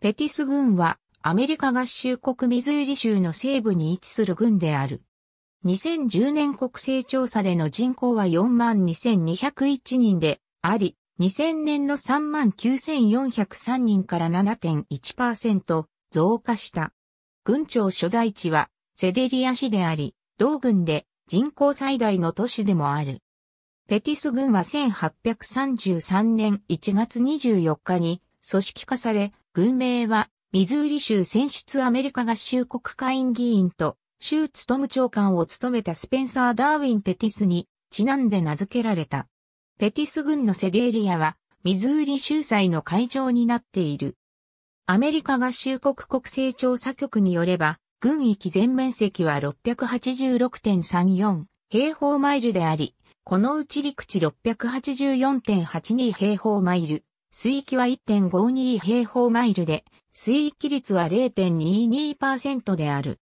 ペティス軍はアメリカ合衆国ミズーリ州の西部に位置する軍である。2010年国勢調査での人口は42,201人であり、2000年の39,403人から7.1%増加した。軍庁所在地はセデリア市であり、同軍で人口最大の都市でもある。ペティス軍は1833年1月24日に組織化され、軍名は、ミズーリ州選出アメリカ合衆国会員議員と、州務長官を務めたスペンサー・ダーウィン・ペティスに、ちなんで名付けられた。ペティス軍のセゲエリアは、ミズーリ州祭の会場になっている。アメリカ合衆国国勢調査局によれば、軍域全面積は686.34平方マイルであり、このうち陸地684.82平方マイル、水域は1.52平方マイルで、水域率は0.22%である。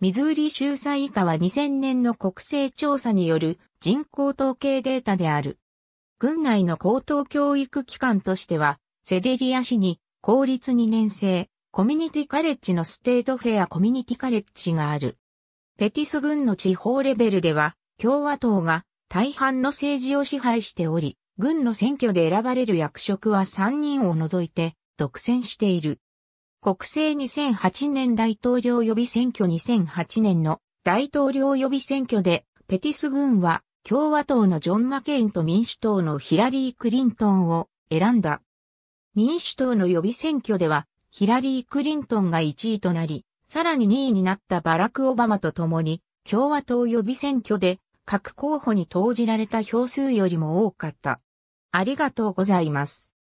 ミズーリ州裁以下は2000年の国勢調査による人口統計データである。軍内の高等教育機関としては、セデリア市に公立2年生、コミュニティカレッジのステートフェアコミュニティカレッジがある。ペティス軍の地方レベルでは、共和党が大半の政治を支配しており、軍の選挙で選ばれる役職は3人を除いて独占している。国政2008年大統領予備選挙2008年の大統領予備選挙でペティス軍は共和党のジョン・マケインと民主党のヒラリー・クリントンを選んだ。民主党の予備選挙ではヒラリー・クリントンが1位となり、さらに2位になったバラク・オバマと共に共和党予備選挙で各候補に投じられた票数よりも多かった。ありがとうございます。